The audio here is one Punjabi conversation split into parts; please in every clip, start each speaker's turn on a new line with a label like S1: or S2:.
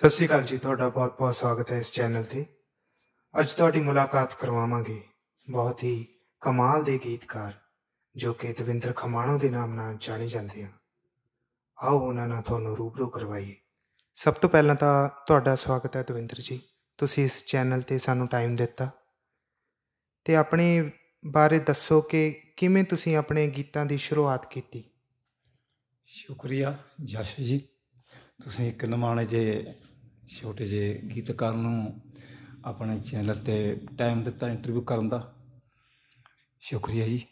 S1: ਸਤਿ ਸ੍ਰੀ ਅਕਾਲ ਜੀ ਤੁਹਾਡਾ ਬਹੁਤ-ਬਹੁਤ ਸਵਾਗਤ ਹੈ ਇਸ ਚੈਨਲ ਤੇ ਅੱਜ ਤੁਹਾਡੀ ਮੁਲਾਕਾਤ ਕਰਵਾਵਾਂਗੇ ਬਹੁਤ ਹੀ ਕਮਾਲ ਦੇ ਗੀਤਕਾਰ ਜੋ ਕਿ ਦਵਿੰਦਰ ਖਮਾਣੋ ਦੇ ਨਾਮ ਨਾਲ ਜਾਣੇ ਜਾਂਦੇ ਆ ਆਓ ਉਹਨਾਂ ਨਾਲ ਤੁਹਾਨੂੰ ਰੂਬਰੂ ਕਰਵਾਈਏ ਸਭ ਤੋਂ ਪਹਿਲਾਂ ਤਾਂ ਤੁਹਾਡਾ ਸਵਾਗਤ ਹੈ ਦਵਿੰਦਰ ਜੀ ਤੁਸੀਂ ਇਸ ਚੈਨਲ ਤੇ ਸਾਨੂੰ ਟਾਈਮ ਦਿੱਤਾ ਤੇ ਆਪਣੇ ਬਾਰੇ ਦੱਸੋ ਕਿ ਕਿਵੇਂ ਤੁਸੀਂ ਆਪਣੇ ਗੀਤਾਂ ਦੀ ਸ਼ੁਰੂਆਤ
S2: ਕੀਤੀ ਸ਼ੁਕਰੀਆ ਜਸ਼ ਜੀ ਤੁਸੀਂ ਇੱਕ ਨਮਾਣੇ ਜੇ ਛੋਟੇ ਜਿਹੇ ਗੀਤਕਾਰ ਨੂੰ ਆਪਣੇ ਚੈਨਲ ਤੇ ਟਾਈਮ ਦਿੱਤਾ ਇੰਟਰਵਿਊ ਕਰਨ ਦਾ ਸ਼ੁਕਰੀਆ ਜੀ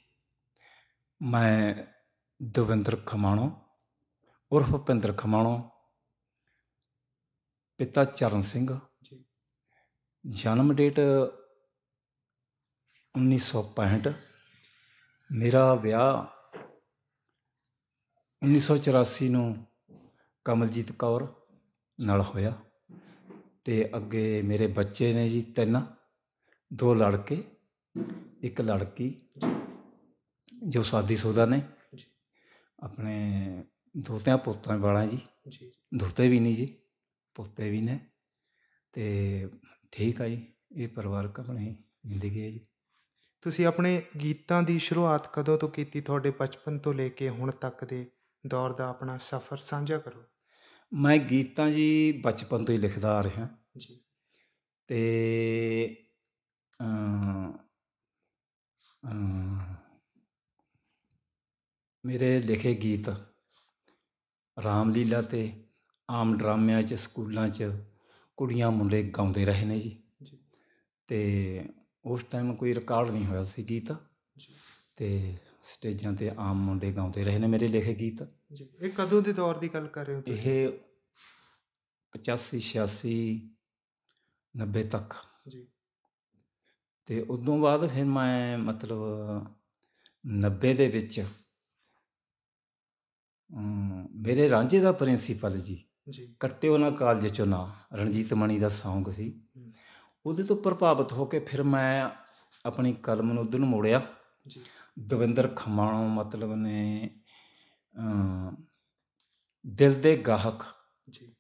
S2: ਮੈਂ ਦਵਿੰਦਰ ਖਮਾਣੋ ਉਰਫ ਭਿੰਦਰ ਖਮਾਣੋ ਪਿਤਾ ਚਰਨ ਸਿੰਘ ਜੀ ਜਨਮ ਡੇਟ 1965 ਮੇਰਾ ਵਿਆਹ 1984 ਨੂੰ ਕਮਲਜੀਤ ਕੌਰ ਨਾਲ ਹੋਇਆ ਤੇ ਅੱਗੇ ਮੇਰੇ ਬੱਚੇ ਨੇ ਜੀ ਤਿੰਨ ਦੋ ਲੜਕੇ ਇੱਕ ਲੜਕੀ ਜੋ ਸਾਦੀ ਸੋਦਾ ਨੇ ਆਪਣੇ ਦੋਤਿਆਂ ਪੁੱਤਾਂ ਵਾਲਾ ਜੀ ਜੀ ਦੋਤੇ ਵੀ ਨਹੀਂ ਜੀ ਪੁੱਤੇ ਵੀ ਨੇ ਤੇ ਠੀਕ ਆ ਜੀ ਇਹ ਪਰਿਵਾਰਕ ਆਪਣੀ ਜ਼ਿੰਦਗੀ ਹੈ ਜੀ
S1: ਤੁਸੀਂ ਆਪਣੇ ਗੀਤਾਂ ਦੀ ਸ਼ੁਰੂਆਤ ਕਦੋਂ ਤੋਂ ਕੀਤੀ ਤੁਹਾਡੇ ਬਚਪਨ ਤੋਂ ਲੈ ਕੇ ਹੁਣ ਤੱਕ ਦੇ ਦੌਰ ਦਾ ਆਪਣਾ ਸਫ਼ਰ ਸਾਂਝਾ ਕਰੋ
S2: ਮੈਂ ਗੀਤਾਂ ਜੀ ਬਚਪਨ ਤੋਂ ਹੀ ਲਿਖਦਾ ਆ ਰਿਹਾ ਜੀ ਤੇ ਅ ਮੇਰੇ ਲਿਖੇ ਗੀਤ ਰਾਮਲੀਲਾ ਤੇ ਆਮ ਡਰਾਮਿਆਂ 'ਚ ਸਕੂਲਾਂ 'ਚ ਕੁੜੀਆਂ ਮੁੰਡੇ ਗਾਉਂਦੇ ਰਹੇ ਨੇ ਜੀ ਤੇ ਉਸ ਟਾਈਮ ਕੋਈ ਰਿਕਾਰਡ ਨਹੀਂ ਹੋਇਆ ਸੀ ਗੀਤ ਤੇ ਸਟੇਜਾਂ ਤੇ ਆਮ ਮੁੰਡੇ ਗਾਉਂਦੇ ਰਹੇ ਨੇ ਮੇਰੇ ਲਿਖੇ ਗੀਤ ਜੀ
S1: ਇਹ ਕਦੋਂ ਦੇ ਦੌਰ ਦੀ ਗੱਲ ਕਰ ਰਹੇ ਹੋ ਤੁਸੀਂ
S2: ਇਹ 85 86 90 ਤੱਕ ਜੀ ਤੇ ਉਦੋਂ ਬਾਅਦ ਫਿਰ ਮੈਂ ਮਤਲਬ 90 ਦੇ ਵਿੱਚ ਮੇਰੇ ਰਾਂਝੇ ਦਾ ਪ੍ਰਿੰਸੀਪਲ ਜੀ ਜੀ ਕੱਟਿਓ ਨਾ ਕਾਲਜ ਚੋਂ ਨਾ ਰਣਜੀਤ ਮਣੀ ਦਾ ਸੌਂਗ ਸੀ ਉਹਦੇ ਤੋਂ ਪ੍ਰਭਾਵਿਤ ਹੋ ਕੇ ਫਿਰ ਮੈਂ ਆਪਣੀ ਕਲਮ ਨੂੰ ਉਧਰ ਮੋੜਿਆ ਜੀ ਦਵਿੰਦਰ ਖਮਾਣੋ ਮਤਲਬ ਨੇ ਦਿਲ ਦੇ ਗਾਹਕ ਜੀ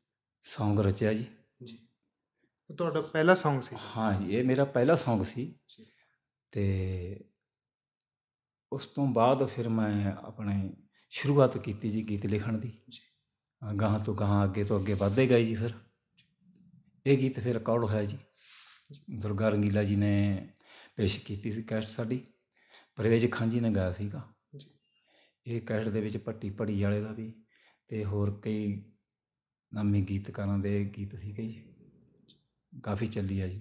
S2: ਸੌਂਗ ਰਚਿਆ ਜੀ ਤੁਹਾਡਾ ਪਹਿਲਾ Song ਸੀ ਹਾਂ ਜੀ ਇਹ ਮੇਰਾ ਪਹਿਲਾ Song ਸੀ ਤੇ ਉਸ ਤੋਂ ਬਾਅਦ ਫਿਰ ਮੈਂ ਆਪਣੇ ਸ਼ੁਰੂਆਤ ਕੀਤੀ ਜੀ ਗੀਤ ਲਿਖਣ ਦੀ ਗਾਹਾਂ ਤੋਂ ਗਾਹਾਂ ਅੱਗੇ ਤੋਂ ਅੱਗੇ ਵਧਦੇ ਗਏ ਜੀ ਫਿਰ ਇਹ ਗੀਤ ਫਿਰ ਰਿਕਾਰਡ ਹੋਇਆ ਜੀ ਦੁਰਗਾ ਰੰਗੀਲਾ ਜੀ ਨੇ ਪੇਸ਼ ਕੀਤੀ ਸੀ ਕੈਸਟ ਸਾਡੀ ਪਰਵੇਜ ਖਾਨ ਜੀ ਨੇ ਗਾਇਆ ਸੀਗਾ ਜੀ ਇਹ ਕੈਸਟ ਦੇ ਵਿੱਚ ਪੱਟੀ ਪੜੀ ਵਾਲੇ ਦਾ ਵੀ ਤੇ ਹੋਰ ਕਈ ਨਾਮੀ ਗੀਤਕਾਰਾਂ ਦੇ ਗੀਤ ਸੀਗੇ ਜੀ ਕਾਫੀ ਚੱਲੀ ਆ ਜੀ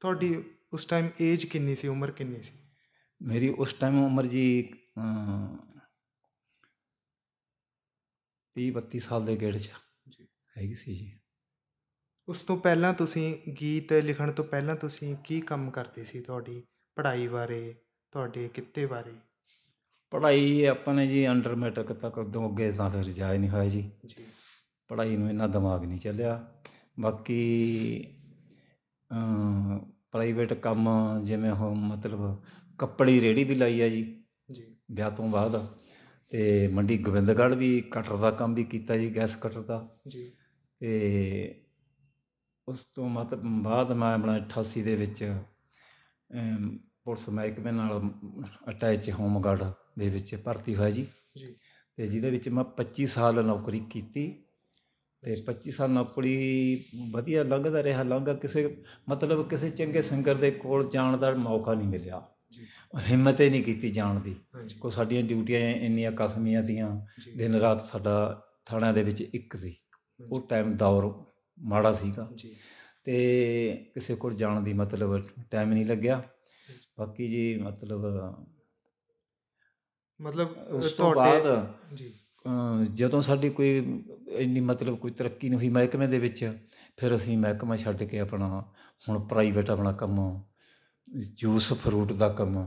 S2: ਤੁਹਾਡੀ
S1: ਉਸ ਟਾਈਮ ਏਜ ਕਿੰਨੀ ਸੀ ਉਮਰ ਕਿੰਨੀ ਸੀ
S2: ਮੇਰੀ ਉਸ ਟਾਈਮ ਉਮਰ ਜੀ 32 ਸਾਲ ਦੇ ਗੇੜ ਚ ਜੀ ਹੈਗੀ ਸੀ ਜੀ
S1: ਉਸ ਤੋਂ ਪਹਿਲਾਂ ਤੁਸੀਂ ਗੀਤ ਲਿਖਣ ਤੋਂ ਪਹਿਲਾਂ ਤੁਸੀਂ ਕੀ ਕੰਮ ਕਰਦੇ ਸੀ ਤੁਹਾਡੀ ਪੜ੍ਹਾਈ ਬਾਰੇ ਤੁਹਾਡੇ ਕਿੱਤੇ ਬਾਰੇ
S2: ਪੜ੍ਹਾਈ ਆਪਾਂ ਜੀ ਅੰਡਰ ਮੈਟ੍ਰਿਕ ਤੱਕ ਦੋ ਅੱਗੇ ਤਾਂ ਫਿਰ ਜਾਇ ਨਹੀਂ ਹੋਇਆ ਜੀ ਜੀ ਪੜ੍ਹਾਈ ਨੂੰ ਇੰਨਾ ਦਿਮਾਗ ਨਹੀਂ ਚੱਲਿਆ ਬਾਕੀ ਪ੍ਰਾਈਵੇਟ ਕੰਮ ਜਿਵੇਂ ਉਹ ਮਤਲਬ ਕੱਪੜੀ ਰੇੜੀ ਵੀ ਲਾਈ ਆ ਜੀ ਜੀ ਵਿਆਹ ਤੋਂ ਬਾਅਦ ਤੇ ਮੰਡੀ ਗੋਵਿੰਦਗੜ੍ਹ ਵੀ ਕਟਰ ਦਾ ਕੰਮ ਵੀ ਕੀਤਾ ਜੀ ਗੈਸ ਕਟਰ ਦਾ ਜੀ ਤੇ ਉਸ ਤੋਂ ਮਤਲਬ ਬਾਅਦ ਮੈਂ ਆਪਣਾ 88 ਦੇ ਵਿੱਚ ਪੁਲਿਸ ਮਹਿਕਮੇ ਨਾਲ ਅਟੈਚ ਹੋਮ ਗਾਰਡ ਦੇ ਵਿੱਚ ਭਰਤੀ ਹੋਇਆ ਜੀ ਜੀ ਤੇ ਜਿਹਦੇ ਵਿੱਚ ਮੈਂ 25 ਸਾਲ ਨੌਕਰੀ ਕੀਤੀ ਤੇ 25 ਸਾਲ ਨੌਕਰੀ ਵਧੀਆ ਲੰਘਦਾ ਰਿਹਾ ਲੰਘਾ ਕਿਸੇ ਮਤਲਬ ਕਿਸੇ ਚੰਗੇ ਸੰਗਰ ਦੇ ਕੋਲ ਜਾਣ ਦਾ ਮੌਕਾ ਨਹੀਂ ਮਿਲਿਆ ਹਿੰਮਤ ਹੀ ਨਹੀਂ ਕੀਤੀ ਜਾਣ ਦੀ ਕੋ ਸਾਡੀਆਂ ਡਿਊਟੀਆਂ ਇੰਨੀਆਂ ਕਸਮੀਆਂ ਦੀਆਂ ਦਿਨ ਰਾਤ ਸਾਡਾ ਥਾਣਾ ਦੇ ਵਿੱਚ ਇੱਕ ਸੀ ਉਹ ਟਾਈਮ ਦੌਰ ਮਾੜਾ ਸੀਗਾ ਤੇ ਕਿਸੇ ਕੋਲ ਜਾਣ ਦੀ ਮਤਲਬ ਟਾਈਮ ਨਹੀਂ ਲੱਗਿਆ ਬਾਕੀ ਜੀ ਮਤਲਬ ਮਤਲਬ ਤੁਹਾਡੇ ਜੀ ਜਦੋਂ ਸਾਡੀ ਕੋਈ ਇੰਨੀ ਮਤਲਬ ਕੋਈ ਤਰੱਕੀ ਨਹੀਂ ਹੋਈ ਮਹਿਕਮੇ ਦੇ ਵਿੱਚ ਫਿਰ ਅਸੀਂ ਮਹਿਕਮਾ ਛੱਡ ਕੇ ਆਪਣਾ ਹੁਣ ਪ੍ਰਾਈਵੇਟ ਆਪਣਾ ਕੰਮ ਜੂਸ ਫਰੂਟ ਦਾ ਕੰਮ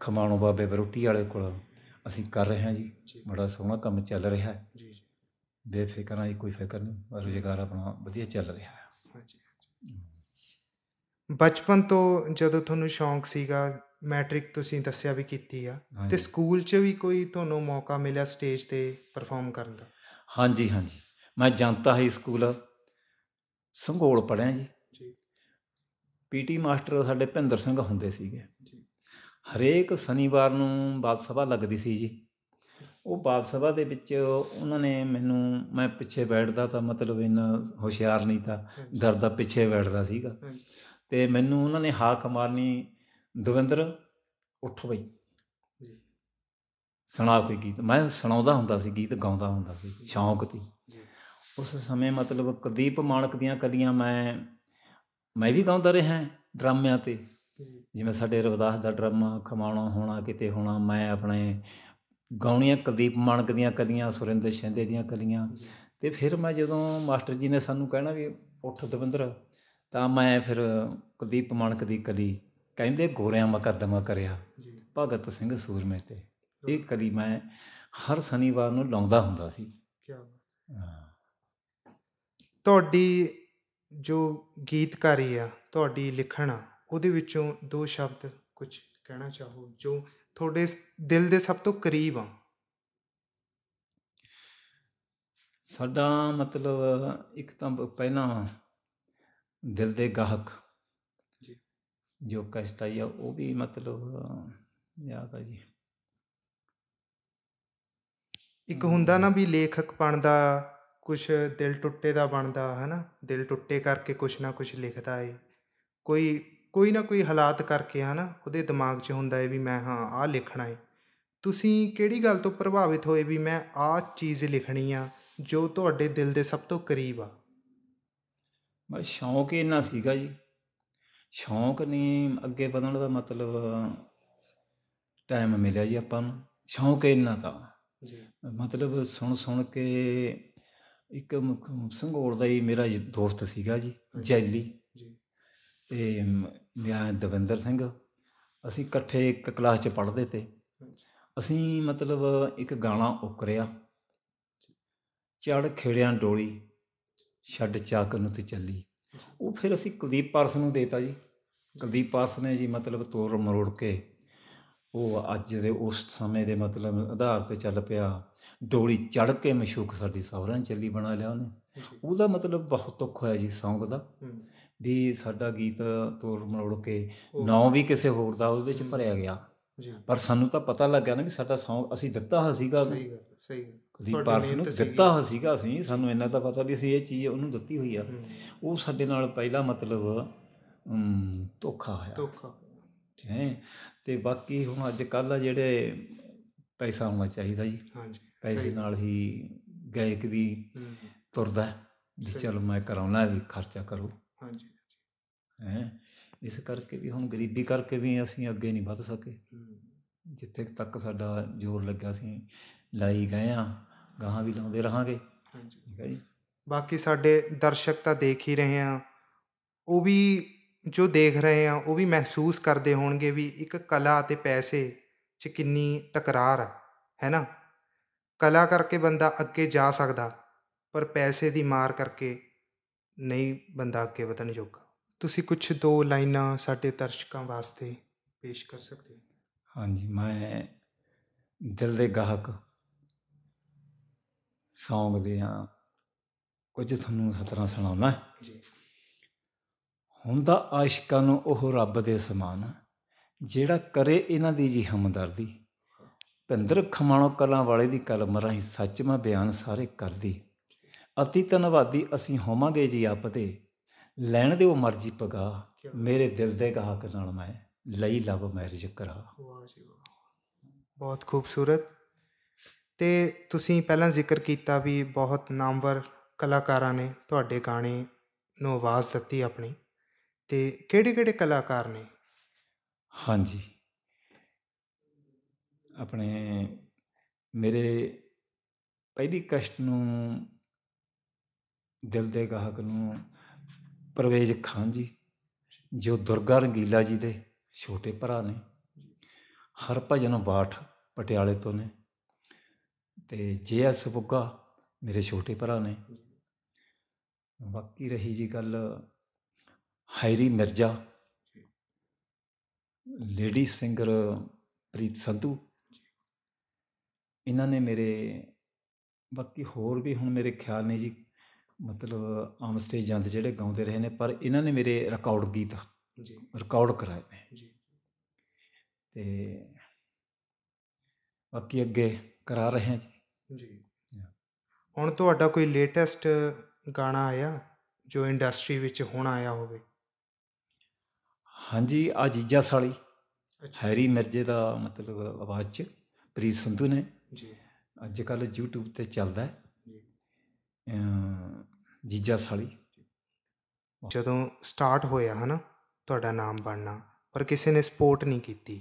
S2: ਖਮਾਣੋ ਬਾਬੇ ਬਰੋਟੀ ਵਾਲੇ ਕੋਲ ਅਸੀਂ ਕਰ ਰਹੇ ਹਾਂ ਜੀ ਬੜਾ ਸੋਹਣਾ ਕੰਮ ਚੱਲ ਰਿਹਾ ਹੈ ਜੀ ਜੀ ਬੇਫਿਕਰਾਂ ਦੀ ਕੋਈ ਫਿਕਰ ਨਹੀਂ ਰੁਜ਼ਗਾਰ ਆਪਣਾ ਵਧੀਆ ਚੱਲ ਰਿਹਾ ਹੈ
S1: ਬਚਪਨ ਤੋਂ ਜਦੋਂ ਤੁਹਾਨੂੰ ਸ਼ੌਂਕ ਸੀਗਾ ਮੈਟ੍ਰਿਕ ਤੁਸੀਂ ਦੱਸਿਆ ਵੀ ਕੀਤੀ ਆ ਤੇ ਸਕੂਲ 'ਚ ਵੀ ਕੋਈ ਤੁਹਾਨੂੰ ਮੌਕਾ ਮਿਲਿਆ ਸਟੇਜ ਤੇ ਪਰਫਾਰਮ ਕਰਨ ਦਾ
S2: ਹਾਂਜੀ ਹਾਂਜੀ ਮੈਂ ਜਨਤਾ ਹਾਂ ਸਕੂਲ ਸੰਘੋਲ ਪੜਿਆ ਜੀ ਜੀ ਪੀਟੀ ਮਾਸਟਰ ਸਾਡੇ ਭਿੰਦਰ ਸਿੰਘ ਹੁੰਦੇ ਸੀਗੇ ਜੀ ਹਰੇਕ ਸ਼ਨੀਵਾਰ ਨੂੰ ਬਾਤ ਸਭਾ ਲੱਗਦੀ ਸੀ ਜੀ ਉਹ ਬਾਤ ਸਭਾ ਦੇ ਵਿੱਚ ਉਹਨਾਂ ਨੇ ਮੈਨੂੰ ਮੈਂ ਪਿੱਛੇ ਬੈਠਦਾ ਤਾਂ ਮਤਲਬ ਇਹਨਾਂ ਹੁਸ਼ਿਆਰ ਨਹੀਂ ਤਾਂ ਦਰਦਾ ਪਿੱਛੇ ਬੈਠਦਾ ਸੀਗਾ ਤੇ ਮੈਨੂੰ ਉਹਨਾਂ ਨੇ ਹਾਕ ਮਾਰਨੀ ਦਵਿੰਦਰ ਉੱਠ ਬਈ ਸੁਣਾ ਕੋਈ ਗੀਤ ਮੈਂ ਸੁਣਾਉਂਦਾ ਹੁੰਦਾ ਸੀ ਗੀਤ ਗਾਉਂਦਾ ਹੁੰਦਾ ਸੀ ਸ਼ੌਂਕ ਤੇ ਉਸ ਸਮੇਂ ਮਤਲਬ ਕੁਲਦੀਪ ਮਾਨਕ ਦੀਆਂ ਕਲੀਆਂ ਮੈਂ ਮੈਂ ਵੀ ਗਾਉਂਦਾ ਰਿਹਾ ਡਰਾਮਿਆਂ ਤੇ ਜਿਵੇਂ ਸਾਡੇ ਰਵਦਾਸ ਦਾ ਡਰਾਮਾ ਖਮਾਣਾ ਹੋਣਾ ਕਿਤੇ ਹੋਣਾ ਮੈਂ ਆਪਣੇ ਗਾਉਣੀਆਂ ਕੁਲਦੀਪ ਮਾਨਕ ਦੀਆਂ ਕਲੀਆਂ ਸੁਰਿੰਦਰ ਸ਼ਿੰਦੇ ਦੀਆਂ ਕਲੀਆਂ ਤੇ ਫਿਰ ਮੈਂ ਜਦੋਂ ਮਾਸਟਰ ਜੀ ਨੇ ਸਾਨੂੰ ਕਹਿਣਾ ਵੀ ਉੱਠ ਦਵਿੰਦਰ ਤਾਂ ਮੈਂ ਫਿਰ ਕੁਲਦੀਪ ਮਾਨਕ ਦੀ ਕਲੀ ਕਹਿੰਦੇ ਗੋਰਿਆਂ ਮੁਕੱਦਮਾ ਕਰਿਆ ਭਗਤ ਸਿੰਘ ਸੂਰਮੇ ਤੇ ਇਹ ਕਲੀ ਮੈਂ ਹਰ ਸ਼ਨੀਵਾਰ ਨੂੰ ਲਾਉਂਦਾ ਹੁੰਦਾ ਸੀ ਕੀ
S1: ਤੁਹਾਡੀ ਜੋ ਗੀਤਕਾਰੀ ਆ ਤੁਹਾਡੀ ਲਿਖਣ ਉਹਦੇ ਵਿੱਚੋਂ ਦੋ ਸ਼ਬਦ ਕੁਝ ਕਹਿਣਾ ਚਾਹੋ ਜੋ ਤੁਹਾਡੇ ਦਿਲ ਦੇ ਸਭ ਤੋਂ ਕਰੀਬ ਆ
S2: ਸਾਡਾ ਮਤਲਬ ਇੱਕ ਤਾਂ ਪਹਿਲਾਂ ਦਿਲ ਦੇ ਗਾਹਕ ਜੋ ਕਸ਼ਟ ਆਇਆ ਉਹ ਵੀ ਮਤਲਬ ਯਾਦ ਆ ਜੀ
S1: ਇੱਕ ਹੁੰਦਾ ਨਾ ਵੀ ਲੇਖਕ ਬਣਦਾ ਕੁਝ ਦਿਲ ਟੁੱਟੇ ਦਾ ਬਣਦਾ ਹੈਨਾ ਦਿਲ ਟੁੱਟੇ ਕਰਕੇ ਕੁਛ ਨਾ ਕੁਛ ਲਿਖਦਾ ਏ ਕੋਈ ਕੋਈ ਨਾ ਕੋਈ ਹਾਲਾਤ ਕਰਕੇ ਹੈਨਾ ਉਹਦੇ ਦਿਮਾਗ 'ਚ ਹੁੰਦਾ ਏ ਵੀ ਮੈਂ ਹਾਂ ਆਹ ਲਿਖਣਾ ਏ ਤੁਸੀਂ ਕਿਹੜੀ ਗੱਲ ਤੋਂ ਪ੍ਰਭਾਵਿਤ ਹੋਏ ਵੀ ਮੈਂ ਆਹ ਚੀਜ਼ ਲਿਖਣੀ ਆ ਜੋ ਤੁਹਾਡੇ ਦਿਲ ਦੇ ਸਭ ਤੋਂ ਕਰੀਬ ਆ
S2: ਮੈਂ ਸ਼ੌਂਕ ਇਹਨਾਂ ਸੀਗਾ ਜੀ ਸ਼ੌਂਕ ਨਹੀਂ ਅੱਗੇ ਵਧਣ ਦਾ ਮਤਲਬ ਟਾਈਮ ਮਿਲਿਆ ਜੀ ਆਪਾਂ ਨੂੰ ਸ਼ੌਂਕ ਇੰਨਾ ਤਾਂ ਜੀ ਮਤਲਬ ਸੁਣ ਸੁਣ ਕੇ ਇੱਕ ਸੰਘੋਲ ਦਾ ਹੀ ਮੇਰਾ ਦੋਸਤ ਸੀਗਾ ਜੀ ਜੈਲੀ ਜੀ ਤੇ ਮੈਂ ਦਵਿੰਦਰ ਸਿੰਘ ਅਸੀਂ ਇਕੱਠੇ ਇੱਕ ਕਲਾਸ 'ਚ ਪੜ੍ਹਦੇ ਤੇ ਅਸੀਂ ਮਤਲਬ ਇੱਕ ਗਾਣਾ ਉਕਰਿਆ ਚੜ ਖੇੜਿਆਂ ਡੋਲੀ ਛੱਡ ਚਾਕ ਨੂੰ ਤੇ ਚੱਲੀ ਉਹ ਫਿਰ ਅਸੀਂ ਕੁਲਦੀਪ ਪਰਸ ਨੂੰ ਦੇਤਾ ਜੀ ਕੁਲਦੀਪ ਪਾਸ ਨੇ ਜੀ ਮਤਲਬ ਤੋਰ ਮਰੋੜ ਕੇ ਉਹ ਅੱਜ ਦੇ ਉਸ ਸਮੇਂ ਦੇ ਮਤਲਬ ਆਧਾਰ ਤੇ ਚੱਲ ਪਿਆ ਡੋਲੀ ਚੜ ਕੇ ਮਸ਼ੂਕ ਸਾਡੀ ਸੌਰਾਂ ਚੱਲੀ ਬਣਾ ਲਿਆ ਉਹਨੇ ਉਹਦਾ ਮਤਲਬ ਬਹੁਤ ਦੁੱਖ ਹੋਇਆ ਜੀ ਸੌਂਗ ਦਾ ਵੀ ਸਾਡਾ ਗੀਤ ਤੋਰ ਮਰੋੜ ਕੇ ਨਾਂ ਵੀ ਕਿਸੇ ਹੋਰ ਦਾ ਉਹਦੇ ਵਿੱਚ ਭਰਿਆ ਗਿਆ ਪਰ ਸਾਨੂੰ ਤਾਂ ਪਤਾ ਲੱਗਿਆ ਨਾ ਵੀ ਸਾਡਾ ਸੌਂਗ ਅਸੀਂ ਦਿੱਤਾ ਹਾ ਸੀਗਾ ਸਹੀ ਸਹੀ ਕੁਲਦੀਪ ਪਾਸ ਨੂੰ ਦਿੱਤਾ ਹਾ ਸੀਗਾ ਅਸੀਂ ਸਾਨੂੰ ਇੰਨਾ ਤਾਂ ਪਤਾ ਵੀ ਅਸੀਂ ਇਹ ਚੀਜ਼ ਉਹਨੂੰ ਦਿੱਤੀ ਹੋਈ ਆ ਉਹ ਸਾਡੇ ਨਾਲ ਪਹਿਲਾ ਮਤਲਬ ਧੋਖਾ ਹੋਇਆ ਧੋਖਾ ਠੀਕ ਹੈ ਤੇ ਬਾਕੀ ਹੁਣ ਅੱਜ ਕੱਲ ਜਿਹੜੇ ਪੈਸਾ ਹੋਣਾ ਚਾਹੀਦਾ ਜੀ ਹਾਂਜੀ ਪੈਸੇ ਨਾਲ ਹੀ ਗਾਇਕ ਵੀ ਤੁਰਦਾ ਜੀ ਚਲ ਮੈਂ ਕਰਾਉਣਾ ਵੀ ਖਰਚਾ ਕਰੂ ਹਾਂਜੀ ਹੈ ਇਸ ਕਰਕੇ ਵੀ ਹੁਣ ਗਰੀਬੀ ਕਰਕੇ ਵੀ ਅਸੀਂ ਅੱਗੇ ਨਹੀਂ ਵੱਧ ਸਕੇ ਜਿੱਥੇ ਤੱਕ ਸਾਡਾ ਜ਼ੋਰ ਲੱਗਾ ਸੀ ਲਾਈ ਗਏ ਆ ਗਾਹਾਂ ਵੀ ਲਾਉਂਦੇ ਰਹਾਂਗੇ ਹਾਂਜੀ ਠੀਕ ਹੈ ਜੀ ਬਾਕੀ ਸਾਡੇ
S1: ਦਰਸ਼ਕ ਤਾਂ ਦੇਖ ਹੀ ਰਹੇ ਆ ਉਹ ਵੀ ਜੋ ਦੇਖ ਰਹੇ ਆ ਉਹ ਵੀ ਮਹਿਸੂਸ ਕਰਦੇ ਹੋਣਗੇ ਵੀ ਇੱਕ ਕਲਾ ਤੇ ਪੈਸੇ 'ਚ ਕਿੰਨੀ ਤਕਰਾਰ ਹੈ ਨਾ ਕਲਾ ਕਰਕੇ ਬੰਦਾ ਅੱਗੇ ਜਾ ਸਕਦਾ ਪਰ ਪੈਸੇ ਦੀ ਮਾਰ ਕਰਕੇ ਨਹੀਂ ਬੰਦਾ ਅੱਗੇ ਵਧਣ ਯੋਗ ਤੁਸੀਂ ਕੁਝ ਦੋ ਲਾਈਨਾਂ ਸਾਡੇ ਦਰਸ਼ਕਾਂ ਵਾਸਤੇ ਪੇਸ਼ ਕਰ ਸਕਦੇ ਹੋ
S2: ਹਾਂਜੀ ਮੈਂ ਦਿਲ ਦੇ ਗਾਹਕ ਸੌਂਗ ਦੇ ਆ ਕੁਝ ਤੁਹਾਨੂੰ ਸਤਰਾਂ ਸੁਣਾਉਣਾ ਜੀ ਹੁੰਦਾ ਆਸ਼ਿਕਾਂ ਨੂੰ ਉਹ ਰੱਬ ਦੇ ਸਮਾਨ ਜਿਹੜਾ ਕਰੇ ਇਹਨਾਂ ਦੀ ਜੀ ਹਮਦਰਦੀ ਭਿੰਦਰ ਖਮਾਣੋ ਕਲਾਂ ਵਾਲੇ ਦੀ ਕਲਮ ਰਾਹੀਂ ਸੱਚਮਾ ਬਿਆਨ ਸਾਰੇ ਕਰਦੀ ਅਤੀ ਧੰਨਵਾਦੀ ਅਸੀਂ ਹੋਵਾਂਗੇ ਜੀ ਆਪ ਤੇ ਲੈਣ ਉਹ ਮਰਜ਼ੀ ਪਗਾ ਮੇਰੇ ਦਿਲ ਦੇ ਗਾਹਕ ਨਾਲ ਮੈਂ ਲਈ ਲਵ ਮੈਰਿਜ ਕਰਾ ਵਾਹ ਜੀ
S1: ਬਹੁਤ ਖੂਬਸੂਰਤ ਤੇ ਤੁਸੀਂ ਪਹਿਲਾਂ ਜ਼ਿਕਰ ਕੀਤਾ ਵੀ ਬਹੁਤ ਨਾਮਵਰ ਕਲਾਕਾਰਾਂ ਨੇ ਤੁਹਾਡੇ ਗਾਣੇ ਨੂੰ ਆਵਾਜ਼ ਦਿੱਤੀ ਆਪਣੀ ਤੇ ਕਿਹੜੇ-ਕਿਹੜੇ ਕਲਾਕਾਰ ਨੇ
S2: ਹਾਂਜੀ ਆਪਣੇ ਮੇਰੇ ਪਹਿਲੀ ਕਸ਼ਟ ਨੂੰ ਦਿਲ ਦੇ ਗਾਹਕ ਨੂੰ ਪਰਵੇਜ਼ ਖਾਨ ਜੀ ਜੋ ਦੁਰਗਾ ਰੰਗੀਲਾ ਜੀ ਦੇ ਛੋਟੇ ਭਰਾ ਨੇ ਹਰ ਭਜਨ ਬਾਠ ਪਟਿਆਲੇ ਤੋਂ ਨੇ ਤੇ ਜੇ ਐਸ ਬੁੱਗਾ ਮੇਰੇ ਛੋਟੇ ਭਰਾ ਨੇ ਬਾਕੀ ਰਹੀ ਜੀ ਗੱਲ ਹਾਇਰੀ ਮਿਰਜ਼ਾ ਲੇਡੀ ਸਿੰਗਰ ਪ੍ਰੀਤ ਸੰਧੂ ਇਹਨਾਂ ਨੇ ਮੇਰੇ ਬਾਕੀ ਹੋਰ ਵੀ ਹੁਣ ਮੇਰੇ ਖਿਆਲ ਨਹੀਂ ਜੀ ਮਤਲਬ ਆਮ ਸਟੇਜ ਜਾਂਦੇ ਜਿਹੜੇ ਗਾਉਂਦੇ ਰਹੇ ਨੇ ਪਰ ਇਹਨਾਂ ਨੇ ਮੇਰੇ ਰਿਕਾਰਡ ਗੀਤ ਜੀ ਰਿਕਾਰਡ ਕਰਾਏ ਨੇ ਜੀ ਤੇ ਬਾਕੀ ਅੱਗੇ ਕਰਾ ਰਹੇ ਹਾਂ ਜੀ
S1: ਜੀ ਹੁਣ ਤੁਹਾਡਾ ਕੋਈ ਲੇਟੈਸਟ ਗਾਣਾ ਆਇਆ ਜੋ ਇੰਡਸਟਰੀ ਵਿੱਚ ਹੁਣ ਆਇਆ ਹੋਵੇ
S2: ਹਾਂਜੀ ਆ ਜੀਜਾ ਸਾਲੀ ਹੈਰੀ ਮਿਰਜੇ ਦਾ ਮਤਲਬ ਆਵਾਜ਼ ਚ ਪ੍ਰੀਤ ਸੰਧੂ ਨੇ ਜੀ ਅੱਜ ਕੱਲ YouTube ਤੇ ਚੱਲਦਾ ਹੈ ਜੀ ਜੀਜਾ
S1: ਸਾਲੀ ਜਦੋਂ ਸਟਾਰਟ ਹੋਇਆ ਹਨਾ ਤੁਹਾਡਾ ਨਾਮ ਬਣਨਾ ਪਰ ਕਿਸੇ ਨੇ ਸਪੋਰਟ ਨਹੀਂ ਕੀਤੀ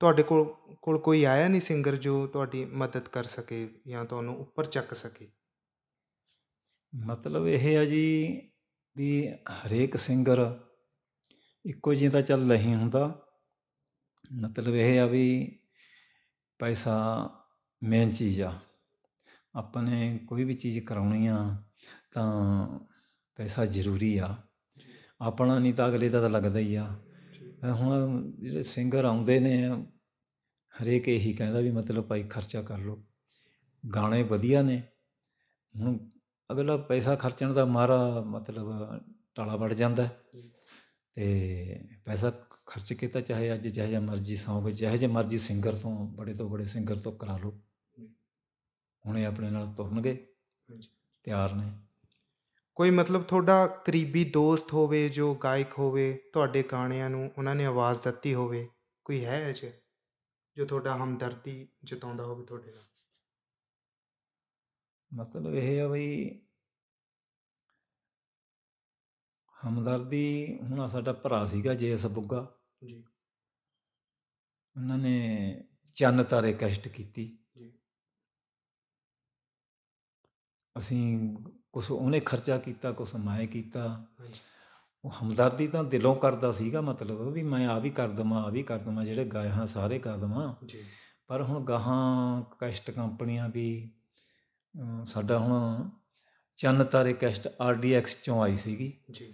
S1: ਤੁਹਾਡੇ ਕੋਲ ਕੋਲ ਕੋਈ ਆਇਆ ਨਹੀਂ ਸਿੰਗਰ ਜੋ ਤੁਹਾਡੀ ਮਦਦ ਕਰ ਸਕੇ ਜਾਂ ਤੁਹਾਨੂੰ ਉੱਪਰ ਚੱਕ ਸਕੇ
S2: ਮਤਲਬ ਇਹ ਹੈ ਜੀ ਵੀ ਹਰੇਕ ਸਿੰਗਰ ਇੱਕੋ ਜਿਹਾ ਤਾਂ ਚੱਲ ਨਹੀਂ ਹੁੰਦਾ ਮਤਲਬ ਇਹ ਆ ਵੀ ਪੈਸਾ ਮੇਨ ਚੀਜ਼ ਆ ਆਪਣੇ ਕੋਈ ਵੀ ਚੀਜ਼ ਕਰਾਉਣੀ ਆ ਤਾਂ ਪੈਸਾ ਜ਼ਰੂਰੀ ਆ ਆਪਣਾ ਨਹੀਂ ਤਾਂ ਅਗਲੇ ਦਾ ਤਾਂ ਲੱਗਦਾ ਹੀ ਆ ਹੁਣ ਜਿਹੜੇ ਸਿੰਗਰ ਆਉਂਦੇ ਨੇ ਹਰੇਕ ਇਹੀ ਕਹਿੰਦਾ ਵੀ ਮਤਲਬ ਭਾਈ ਖਰਚਾ ਕਰ ਲੋ ਗਾਣੇ ਵਧੀਆ ਨੇ ਹੁਣ ਅਗਲਾ ਪੈਸਾ ਖਰਚਣ ਦਾ ਮਾਰਾ ਮਤਲਬ ਟਾਲਾ ਵੱਡ ਜਾਂਦਾ ਤੇ ਪੈਸਾ ਖਰਚ ਕੀਤਾ ਚਾਹੇ ਅੱਜ ਜਿਹੇ ਜਿਹਾ ਮਰਜ਼ੀ ਸੌਂਗ ਜਿਹੇ ਜਿਹਾ ਮਰਜ਼ੀ ਸਿੰਗਰ ਤੋਂ ਬੜੇ ਤੋਂ ਬੜੇ ਸਿੰਗਰ ਤੋਂ ਕਰਾ ਲਓ ਹੁਣੇ ਆਪਣੇ ਨਾਲ ਤੁਰਨਗੇ ਤਿਆਰ ਨੇ ਕੋਈ
S1: ਮਤਲਬ ਤੁਹਾਡਾ ਕਰੀਬੀ ਦੋਸਤ ਹੋਵੇ ਜੋ ਗਾਇਕ ਹੋਵੇ ਤੁਹਾਡੇ ਗਾਣਿਆਂ ਨੂੰ ਉਹਨਾਂ ਨੇ ਆਵਾਜ਼
S2: ਦਿੱਤੀ ਹੋਵੇ
S1: ਕੋਈ ਹੈ ਇਹ ਜੋ ਤੁਹਾਡਾ ਹਮਦਰਦੀ ਜਿਤਾਉਂਦਾ ਹੋਵੇ ਤੁਹਾਡੇ ਨਾਲ
S2: ਮਤਲਬ ਇਹ ਹੈ ਵੀ ਹਮਦਰਦੀ ਹੁਣ ਸਾਡਾ ਭਰਾ ਸੀਗਾ ਜੇਸ ਬੁੱਗਾ ਜੀ ਉਹਨਾਂ ਨੇ ਚੰਨ ਤਾਰੇ ਕਸ਼ਟ ਕੀਤੀ ਜੀ ਅਸੀਂ ਕੁਝ ਉਹਨੇ ਖਰਚਾ ਕੀਤਾ ਕੁਝ ਮਾਇ ਕੀਤਾ ਉਹ ਹਮਦਰਦੀ ਤਾਂ ਦਿਲੋਂ ਕਰਦਾ ਸੀਗਾ ਮਤਲਬ ਵੀ ਮੈਂ ਆ ਵੀ ਕਰ ਦਮਾ ਆ ਵੀ ਕਰ ਦਮਾ ਜਿਹੜੇ ਗਾਇ ਹਾਂ ਸਾਰੇ ਕਰ ਦਮਾ ਜੀ ਪਰ ਹੁਣ ਗਾਹਾਂ ਕਸ਼ਟ ਕੰਪਨੀਆਂ ਵੀ ਸਾਡਾ ਹੁਣ ਚੰਨ ਤਾਰੇ ਕਸ਼ਟ ਆਰਡੀਐਕਸ ਚੋਂ ਆਈ ਸੀਗੀ ਜੀ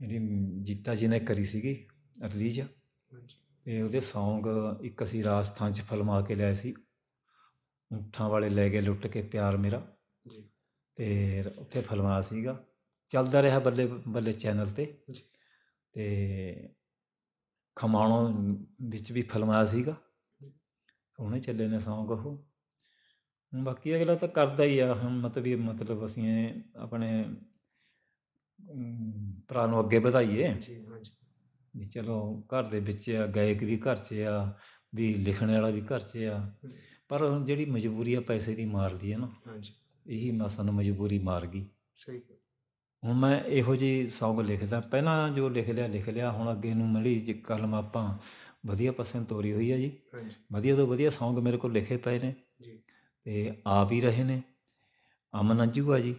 S2: ਜਿਹੜੀ ਜੀਤਾ ਜੀ ਨੇ ਕਰੀ ਸੀਗੀ ਰਿਲੀਜ਼ ਤੇ ਉਹਦੇ Song ਇੱਕ ਅਸੀਂ ਰਾਜਸਥਾਨ 'ਚ ਫਲਮਾ ਕੇ ਲਿਆ ਸੀ ਉਂਠਾਂ ਵਾਲੇ ਲੈ ਗਏ ਲੁੱਟ ਕੇ ਪਿਆਰ ਮੇਰਾ ਜੀ ਤੇ ਉੱਥੇ ਫਲਮਾ ਸੀਗਾ ਚੱਲਦਾ ਰਿਹਾ ਬੱਲੇ ਬੱਲੇ ਚੈਨਲ ਤੇ ਤੇ ਖਮਾਣੋ ਵਿੱਚ ਵੀ ਫਲਮਾ ਸੀਗਾ ਸੋਹਣੇ ਚੱਲੇ ਨੇ Song ਉਹ ਬਾਕੀ ਅਗਲਾ ਤਾਂ ਕਰਦਾ ਹੀ ਆ ਮਤਲਬ ਮਤਲਬ ਅਸੀਂ ਆਪਣੇ ਭਰਾ ਨੂੰ ਅੱਗੇ ਵਧਾਈਏ ਜੀ ਹਾਂਜੀ ਚਲੋ ਘਰ ਦੇ ਵਿੱਚ ਆ ਗਾਇਕ ਵੀ ਘਰ 'ਚ ਆ ਵੀ ਲਿਖਣ ਵਾਲਾ ਵੀ ਘਰ 'ਚ ਆ ਪਰ ਜਿਹੜੀ ਮਜਬੂਰੀ ਆ ਪੈਸੇ ਦੀ ਮਾਰਦੀ ਹੈ ਨਾ ਹਾਂਜੀ ਇਹੀ ਮਾ ਸਾਨੂੰ ਮਜਬੂਰੀ ਮਾਰ ਗਈ ਸਹੀ ਹੁਣ ਮੈਂ ਇਹੋ ਜੀ ਸੌਂਗ ਲਿਖਦਾ ਪਹਿਲਾਂ ਜੋ ਲਿਖ ਲਿਆ ਲਿਖ ਲਿਆ ਹੁਣ ਅੱਗੇ ਨੂੰ ਮੜੀ ਜੀ ਕਲਮ ਆਪਾਂ ਵਧੀਆ ਪਸੰਦ ਤੋਰੀ ਹੋਈ ਆ ਜੀ ਹਾਂਜੀ ਵਧੀਆ ਤੋਂ ਵਧੀਆ ਸੌਂਗ ਮੇਰੇ ਕੋਲ ਲਿਖੇ ਪਏ ਨੇ ਜੀ ਤੇ ਆ ਵੀ ਰਹੇ ਨੇ ਅਮਨ ਅੰਜੂ ਆ ਜੀ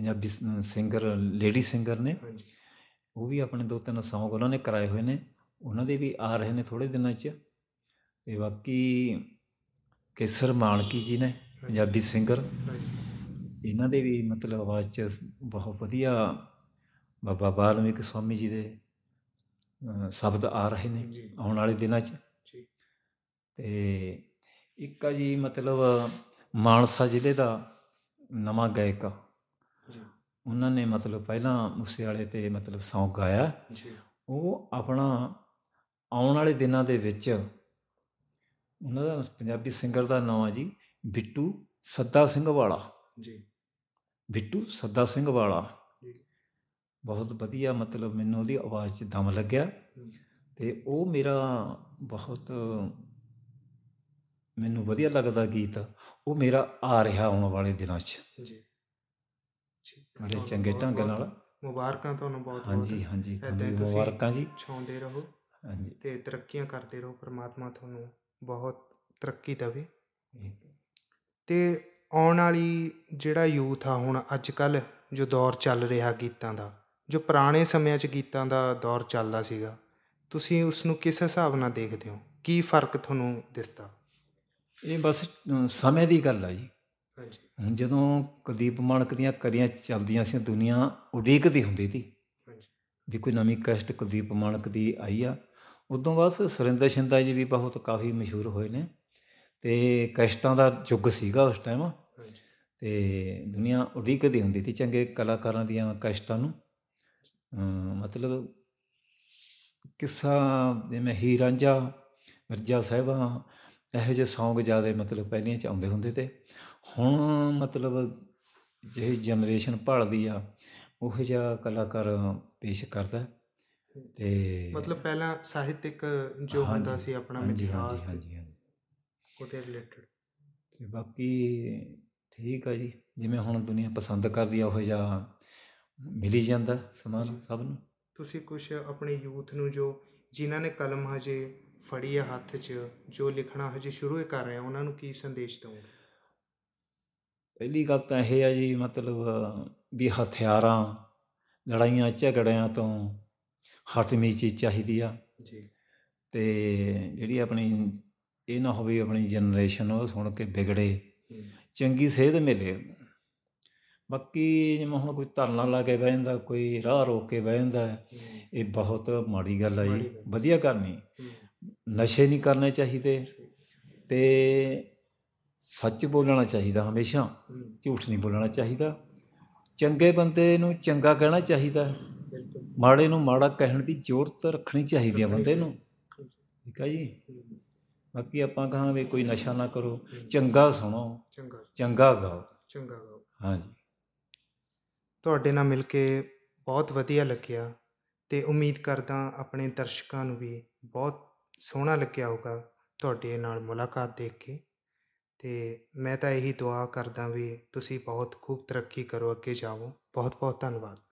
S2: ਪੰਜਾਬੀ ਸਿੰਗਰ ਲੇਡੀ ਸਿੰਗਰ ਨੇ ਉਹ ਵੀ ਆਪਣੇ ਦੋ ਤਿੰਨ ਸੌਂਗ ਉਹਨਾਂ ਨੇ ਕਰਾਏ ਹੋਏ ਨੇ ਉਹਨਾਂ ਦੇ ਵੀ ਆ ਰਹੇ ਨੇ ਥੋੜੇ ਦਿਨਾਂ 'ਚ ਤੇ ਬਾਕੀ ਕੇਸਰ ਮਾਨਕੀ ਜੀ ਨੇ ਪੰਜਾਬੀ ਸਿੰਗਰ ਇਹਨਾਂ ਦੇ ਵੀ ਮਤਲਬ ਆਵਾਜ਼ 'ਚ ਬਹੁਤ ਵਧੀਆ ਬਾਬਾ ਬਾਲਮੀਕ ਸਵਾਮੀ ਜੀ ਦੇ ਸ਼ਬਦ ਆ ਰਹੇ ਨੇ ਆਉਣ ਵਾਲੇ ਦਿਨਾਂ 'ਚ ਤੇ ਇੱਕ ਆ ਜੀ ਮਤਲਬ ਮਾਨਸਾ ਜ਼ਿਲ੍ਹੇ ਦਾ ਨਵਾਂ ਗਾਇਕ ਉਹਨਾਂ ਨੇ ਮਤਲਬ ਪਹਿਲਾਂ ਮੁਸੇ ਵਾਲੇ ਤੇ ਮਤਲਬ ਸੌਂਗ ਗਾਇਆ ਜੀ ਉਹ ਆਪਣਾ ਆਉਣ ਵਾਲੇ ਦਿਨਾਂ ਦੇ ਵਿੱਚ ਉਹਨਾਂ ਦਾ ਪੰਜਾਬੀ ਸਿੰਗਰ ਦਾ ਨਾਮ ਆ ਜੀ ਬਿੱਟੂ ਸੱਦਾ ਸਿੰਘ ਵਾਲਾ ਜੀ ਬਿੱਟੂ ਸੱਦਾ ਸਿੰਘ ਵਾਲਾ ਬਹੁਤ ਵਧੀਆ ਮਤਲਬ ਮੈਨੂੰ ਉਹਦੀ ਆਵਾਜ਼ 'ਚ ਦਮ ਲੱਗਿਆ ਤੇ ਉਹ ਮੇਰਾ ਬਹੁਤ ਮੈਨੂੰ ਵਧੀਆ ਲੱਗਦਾ ਗੀਤ ਉਹ ਮੇਰਾ ਆ ਰਿਹਾ ਆਉਣ ਵਾਲੇ ਦਿਨਾਂ 'ਚ ਜੀ ਬੜੇ ਚੰਗੇ ਢੰਗ ਨਾਲ
S1: ਮੁਬਾਰਕਾਂ ਤੁਹਾਨੂੰ ਬਹੁਤ ਬਹੁਤ ਹਾਂਜੀ ਹਾਂਜੀ ਤੁਹਾਨੂੰ ਮੁਬਾਰਕਾਂ ਜੀ ਛਾਉਂਦੇ ਰਹੋ ਹਾਂਜੀ ਤੇ ਤਰੱਕੀਆਂ ਕਰਦੇ ਰਹੋ ਪ੍ਰਮਾਤਮਾ ਤੁਹਾਨੂੰ ਬਹੁਤ ਤਰੱਕੀ ਦੇਵੇ ਤੇ ਆਉਣ ਵਾਲੀ ਜਿਹੜਾ ਯੂਥ ਆ ਹੁਣ ਅੱਜ ਕੱਲ ਜੋ ਦੌਰ ਚੱਲ ਰਿਹਾ ਗੀਤਾਂ ਦਾ ਜੋ ਪੁਰਾਣੇ ਸਮਿਆਂ 'ਚ ਗੀਤਾਂ ਦਾ ਦੌਰ ਚੱਲਦਾ ਸੀਗਾ ਤੁਸੀਂ
S2: ਉਸ ਨੂੰ ਕਿਸ ਹਿਸਾਬ ਨਾਲ ਦੇਖਦੇ ਹੋ ਕੀ ਫਰਕ ਤੁਹਾਨੂੰ ਦਿਸਦਾ ਇਹ ਬਸ ਸਮੇਂ ਦੀ ਗੱਲ ਆ ਜੀ ਹਾਂਜੀ ਜਦੋਂ ਕੁਲਦੀਪ ਮਾਨਕ ਦੀਆਂ ਕਰੀਆਂ ਚੱਲਦੀਆਂ ਸੀ ਦੁਨੀਆ ਉਡੀਕਦੀ ਹੁੰਦੀ ਸੀ ਵੀ ਕੋਈ ਨਵੀਂ ਕਸ਼ਟ ਕੁਲਦੀਪ ਮਾਨਕ ਦੀ ਆਈ ਆ ਉਦੋਂ ਬਾਅਦ ਫਿਰ ਸੁਰਿੰਦਰ ਸ਼ਿੰਦਾ ਜੀ ਵੀ ਬਹੁਤ ਕਾਫੀ ਮਸ਼ਹੂਰ ਹੋਏ ਨੇ ਤੇ ਕਸ਼ਟਾਂ ਦਾ ਯੁੱਗ ਸੀਗਾ ਉਸ ਟਾਈਮ ਤੇ ਦੁਨੀਆ ਉਡੀਕਦੀ ਹੁੰਦੀ ਸੀ ਚੰਗੇ ਕਲਾਕਾਰਾਂ ਦੀਆਂ ਕਸ਼ਟਾਂ ਨੂੰ ਮਤਲਬ ਕਿੱਸਾ ਜਿਵੇਂ ਹੀ ਰਾਂਝਾ ਮਿਰਜ਼ਾ ਸਾਹਿਬਾ ਇਹੋ ਜਿਹੇ ਸੌਂਗ ਜਿਆਦਾ ਮਤਲਬ ਪਹਿਲੀਆਂ ਚ ਆਉਂਦੇ ਹੁੰਦੇ ਤੇ ਹੁਣ ਮਤਲਬ ਜਿਹੜੀ ਜਨਰੇਸ਼ਨ ਭੜਦੀ ਆ ਉਹ ਜਿਹਾ ਕਲਾਕਾਰ ਪੇਸ਼ ਕਰਦਾ ਤੇ ਮਤਲਬ
S1: ਪਹਿਲਾਂ ਸਾਹਿਤਿਕ ਜੋ ਹੁੰਦਾ ਸੀ ਆਪਣਾ ਇਤਿਹਾਸ ਹਾਂਜੀ ਹਾਂਜੀ ਕੋਟੇ ਰਿਲੇਟਡ
S2: ਤੇ ਬਾਕੀ ਠੀਕ ਆ ਜੀ ਜਿਵੇਂ ਹੁਣ ਦੁਨੀਆ ਪਸੰਦ ਕਰਦੀ ਆ ਉਹ ਜਿਹਾ ਮਿਲੀ ਜਾਂਦਾ ਸਮਾਨ ਸਭ ਨੂੰ ਤੁਸੀਂ ਕੁਝ
S1: ਆਪਣੇ ਯੂਥ ਨੂੰ ਜੋ ਜਿਨ੍ਹਾਂ ਨੇ ਕਲਮ ਹਜੇ ਫੜੀ ਹੈ ਹੱਥ 'ਚ ਜੋ ਲਿਖਣਾ ਹਜੇ ਸ਼ੁਰੂ ਹੀ ਕਰ ਰਹੇ ਆ ਉਹਨਾਂ ਨੂੰ ਕੀ ਸੰਦੇਸ਼ ਦੇਵੋ
S2: ਪਹਿਲੀ ਗੱਲ ਤਾਂ ਇਹ ਹੈ ਜੀ ਮਤਲਬ ਵੀ ਹਥਿਆਰਾਂ ਲੜਾਈਆਂ ਝਗੜਿਆਂ ਤੋਂ ਹਟਮੀ ਚੀਜ਼ ਚਾਹੀਦੀ ਆ ਜੀ ਤੇ ਜਿਹੜੀ ਆਪਣੀ ਇਹ ਨਾ ਹੋਵੇ ਆਪਣੀ ਜਨਰੇਸ਼ਨ ਉਹ ਸੁਣ ਕੇ ਵਿਗੜੇ ਚੰਗੀ ਸਿਹਤ ਮਿਲੇ ਬਾਕੀ ਜਿਵੇਂ ਹੁਣ ਕੋਈ ਧਰਨਾ ਲਾ ਕੇ ਬਹਿ ਜਾਂਦਾ ਕੋਈ ਰਾਹ ਰੋਕ ਕੇ ਬਹਿ ਜਾਂਦਾ ਇਹ ਬਹੁਤ ਮਾੜੀ ਗੱਲ ਆ ਜੀ ਵਧੀਆ ਕਰਨੀ ਨਸ਼ੇ ਨਹੀਂ ਕਰਨੇ ਚਾਹੀਦੇ ਤੇ ਸੱਚ ਬੋਲਣਾ ਚਾਹੀਦਾ ਹਮੇਸ਼ਾ ਝੂਠ ਨਹੀਂ ਬੋਲਣਾ ਚਾਹੀਦਾ ਚੰਗੇ ਬੰਦੇ ਨੂੰ ਚੰਗਾ ਕਹਿਣਾ ਚਾਹੀਦਾ ਮਾੜੇ ਨੂੰ ਮਾੜਾ ਕਹਿਣ ਦੀ ਜ਼ੋਰਤ ਰੱਖਣੀ ਚਾਹੀਦੀ ਹੈ ਬੰਦੇ ਨੂੰ ਠੀਕ ਹੈ ਜੀ ਬਾਕੀ ਆਪਾਂ ਕਹਾਂ ਵੀ ਕੋਈ ਨਸ਼ਾ ਨਾ ਕਰੋ ਚੰਗਾ ਸੁਣੋ ਚੰਗਾ ਚੰਗਾ ਗਾਓ ਚੰਗਾ ਗਾਓ ਹਾਂਜੀ ਤੁਹਾਡੇ
S1: ਨਾਲ ਮਿਲ ਕੇ ਬਹੁਤ ਵਧੀਆ ਲੱਗਿਆ ਤੇ ਉਮੀਦ ਕਰਦਾ ਆਪਣੇ ਦਰਸ਼ਕਾਂ ਨੂੰ ਵੀ ਬਹੁਤ ਸੋਹਣਾ ਲੱਗਿਆ ਹੋਗਾ ਤੁਹਾਡੇ ਨਾਲ ਮੁਲਾਕਾਤ ਦੇਖ ਕੇ ਤੇ ਮੈਂ ਤਾਂ ਇਹੀ ਦੁਆ ਕਰਦਾ ਵੀ ਤੁਸੀਂ ਬਹੁਤ ਖੂਬ ਤਰੱਕੀ ਕਰੋ ਅੱਗੇ ਜਾਓ ਬਹੁਤ ਬਹੁਤ ਧੰਨਵਾਦ